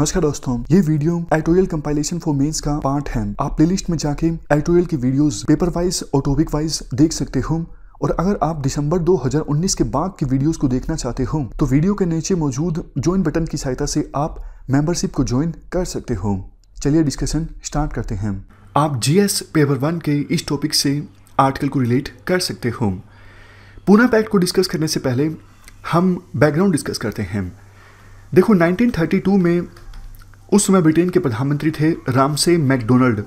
नमस्कार दोस्तों ये video editorial compilation for mains का पार्ट है आप प्लेलिस्ट में जाके एटोरियल की वीडियोस पेपर वाइज और टॉपिक वाइज देख सकते हो और अगर आप दिसंबर 2019 के बाद की वीडियोस को देखना चाहते हो तो वीडियो के नीचे मौजूद ज्वाइन बटन की सहायता से आप मेंबरशिप को ज्वाइन कर सकते हो चलिए डिस्कशन स्टार्ट करते हैं आप जी पेपर वन के इस टॉपिक से आर्टिकल को रिलेट कर सकते हो पूना पैक्ट को डिस्कस करने से पहले हम बैकग्राउंड डिस्कस करते हैं देखो 1932 में उस समय ब्रिटेन के प्रधानमंत्री थे रामसे मैकडोनल्ड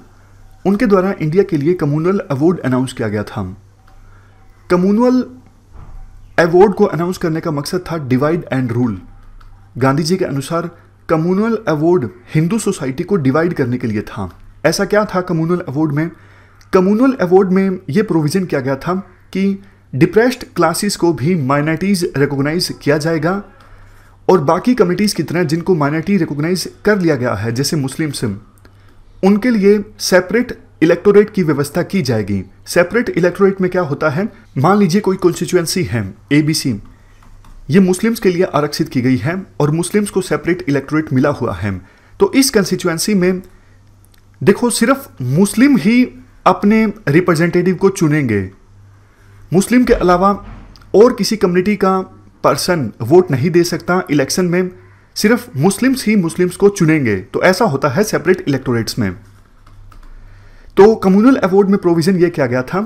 उनके द्वारा इंडिया के लिए कम्युनल अवार्ड अनाउंस किया गया था कम्युनल अवार्ड को अनाउंस करने का मकसद था divide and rule Gandhi ji के अनुसार कम्युनल अवार्ड हिंदू सोसाइटी को डिवाइड करने के लिए था ऐसा क्या था कम्युनल अवार्ड में कम्युनल अवार्ड में यह प्रोविज़न किया गया था कि डिप्रेस्ड क्लासेस को भी माइनॉरिटीज़ रिकोगनाइज किया जाएगा और बाकी कमिटीज़ की तरह जिनको माइनॉरिटी रिकोगनाइज कर लिया गया है जैसे मुस्लिम सिम उनके लिए सेपरेट इलेक्टोरेट की व्यवस्था की जाएगी सेपरेट इलेक्टोरेट में क्या होता है मान लीजिए कोई कॉन्स्टिट्यूएंसी है एबीसी ये मुस्लिम्स के लिए आरक्षित की गई है और मुस्लिम्स को सेपरेट इलेक्टोरेट मिला हुआ है तो इस कंस्टिट्यूएंसी में देखो सिर्फ मुस्लिम ही अपने रिप्रेजेंटेटिव को चुनेंगे मुस्लिम के अलावा और किसी कम्युनिटी का पर्सन वोट नहीं दे सकता इलेक्शन में सिर्फ मुस्लिम्स ही मुस्लिम्स को चुनेंगे तो ऐसा होता है सेपरेट इलेक्टोरेट्स में तो कम्युनल अवार्ड में प्रोविज़न यह किया गया था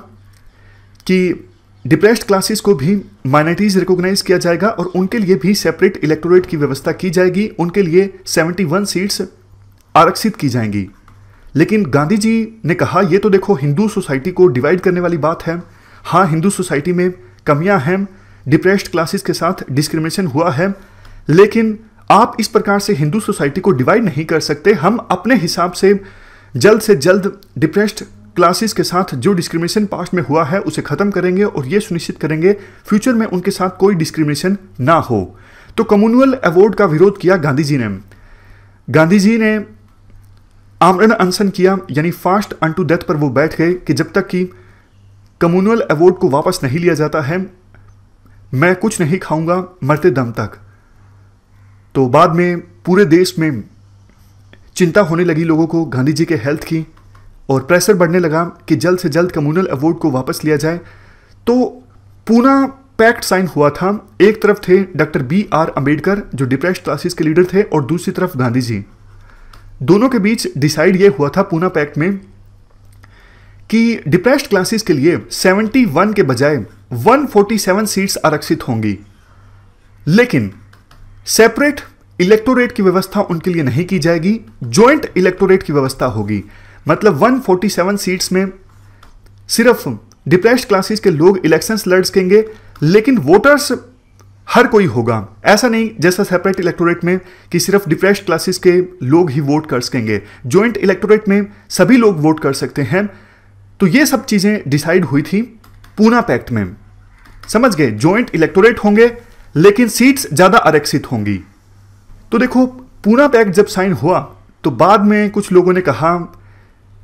कि डिप्रेस्ड क्लासेस को भी माइनॉरिटीज़ रिकॉग्नाइज किया जाएगा और उनके लिए भी सेपरेट इलेक्टोरेट की व्यवस्था की जाएगी उनके लिए 71 सीट्स आरक्षित की जाएंगी लेकिन गांधी जी ने कहा यह तो देखो हिंदू सोसाइटी को डिवाइड करने वाली बात है हाँ हिंदू सोसाइटी में कमियां हैं डिप्रेस्ड क्लासेस के साथ डिस्क्रिमिनेशन हुआ है लेकिन आप इस प्रकार से हिंदू सोसाइटी को डिवाइड नहीं कर सकते हम अपने हिसाब से जल्द से जल्द डिप्रेस्ड क्लासेस के साथ जो डिस्क्रिमिनेशन पास्ट में हुआ है उसे ख़त्म करेंगे और ये सुनिश्चित करेंगे फ्यूचर में उनके साथ कोई डिस्क्रिमिनेशन ना हो तो कम्युनल अवार्ड का विरोध किया गांधी जी ने गांधी जी ने आमरण अनशन किया यानी फास्ट अन टू डेथ पर वो बैठ गए कि जब तक कि कम्युनल अवार्ड को वापस नहीं लिया जाता है मैं कुछ नहीं खाऊंगा मरते दम तक तो बाद में पूरे देश में चिंता होने लगी लोगों को गांधी जी के हेल्थ की और प्रेशर बढ़ने लगा कि जल्द से जल्द कम्युनल अवार्ड को वापस लिया जाए तो पूना पैक्ट साइन हुआ था एक तरफ थे डॉक्टर बी आर अंबेडकर जो डिप्रेस्ड क्लासेस के लीडर थे और दूसरी तरफ गांधी जी दोनों के बीच डिसाइड यह हुआ था पूना पैक्ट में कि डिप्रेस्ड क्लासेस के लिए 71 के बजाय 147 सीट्स आरक्षित होंगी लेकिन सेपरेट इलेक्टोरेट की व्यवस्था उनके लिए नहीं की जाएगी ज्वाइंट इलेक्टोरेट की व्यवस्था होगी मतलब 147 सीट्स में सिर्फ डिप्रेस्ड क्लासेस के लोग इलेक्शंस लड़ सकेंगे लेकिन वोटर्स हर कोई होगा ऐसा नहीं जैसा सेपरेट इलेक्टोरेट में कि सिर्फ डिप्रेस्ड क्लासेस के लोग ही वोट कर सकेंगे ज्वाइंट इलेक्टोरेट में सभी लोग वोट कर सकते हैं तो ये सब चीज़ें डिसाइड हुई थी पूना पैक्ट में समझ गए ज्वाइंट इलेक्टोरेट होंगे लेकिन सीट्स ज़्यादा आरक्षित होंगी तो देखो पूना पैक्ट जब साइन हुआ तो बाद में कुछ लोगों ने कहा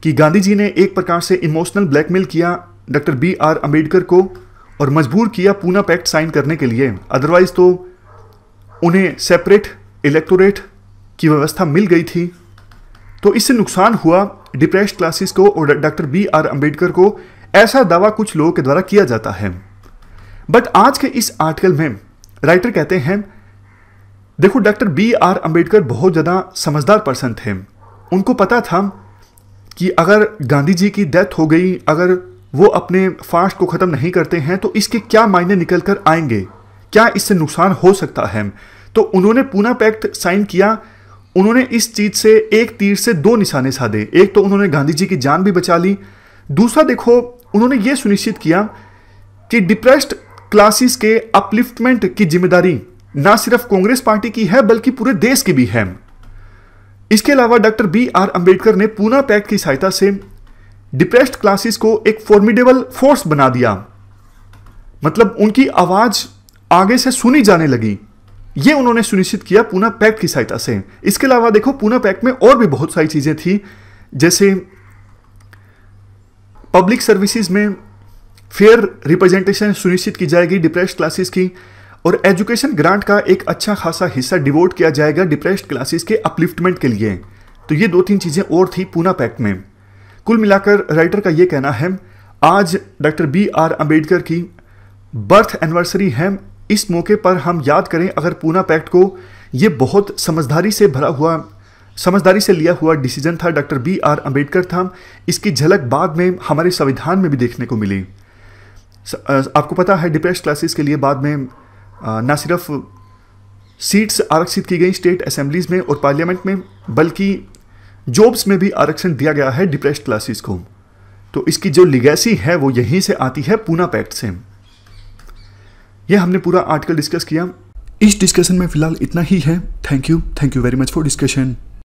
कि गांधी जी ने एक प्रकार से इमोशनल ब्लैकमेल किया डॉक्टर बी आर अम्बेडकर को और मजबूर किया पूना पैक्ट साइन करने के लिए अदरवाइज तो उन्हें सेपरेट इलेक्टोरेट की व्यवस्था मिल गई थी तो इससे नुकसान हुआ डिप्रेस्ड क्लासेस को और डॉक्टर बी आर अम्बेडकर को ऐसा दावा कुछ लोगों के द्वारा किया जाता है बट आज के इस आर्टिकल में राइटर कहते हैं देखो डॉक्टर बी आर अंबेडकर बहुत ज़्यादा समझदार पर्सन थे उनको पता था कि अगर गांधी जी की डेथ हो गई अगर वो अपने फास्ट को ख़त्म नहीं करते हैं तो इसके क्या मायने निकल कर आएंगे क्या इससे नुकसान हो सकता है तो उन्होंने पूना पैक्ट साइन किया उन्होंने इस चीज़ से एक तीर से दो निशाने साधे एक तो उन्होंने गांधी जी की जान भी बचा ली दूसरा देखो उन्होंने ये सुनिश्चित किया कि डिप्रेस्ड क्लासेस के अपलिफ्टमेंट की जिम्मेदारी ना सिर्फ कांग्रेस पार्टी की है बल्कि पूरे देश की भी है इसके अलावा डॉक्टर बी आर अंबेडकर ने पूना पैक की सहायता से डिप्रेस्ड क्लासेस को एक फॉर्मिडेबल फोर्स बना दिया मतलब उनकी आवाज आगे से सुनी जाने लगी ये उन्होंने सुनिश्चित किया पूना पैक की सहायता से इसके अलावा देखो पूना पैक में और भी बहुत सारी चीजें थी जैसे पब्लिक सर्विसेज में फेयर रिप्रेजेंटेशन सुनिश्चित की जाएगी डिप्रेस्ड क्लासेस की और एजुकेशन ग्रांट का एक अच्छा खासा हिस्सा डिवोट किया जाएगा डिप्रेस्ड क्लासेस के अपलिफ्टमेंट के लिए तो ये दो तीन चीज़ें और थी पूना पैक्ट में कुल मिलाकर राइटर का ये कहना है आज डॉक्टर बी आर अम्बेडकर की बर्थ एनिवर्सरी है इस मौके पर हम याद करें अगर पूना पैक्ट को ये बहुत समझदारी से भरा हुआ समझदारी से लिया हुआ डिसीजन था डॉक्टर बी आर अम्बेडकर था इसकी झलक बाद में हमारे संविधान में भी देखने को मिली आपको पता है डिप्रेस क्लासेस के लिए बाद में ना सिर्फ सीट्स आरक्षित की गई स्टेट असेंबलीज में और पार्लियामेंट में बल्कि जॉब्स में भी आरक्षण दिया गया है डिप्रेस क्लासेस को तो इसकी जो लिगेसी है वो यहीं से आती है पूना पैक्ट से ये हमने पूरा आर्टिकल डिस्कस किया इस डिस्कशन में फिलहाल इतना ही है thank you thank you very much for discussion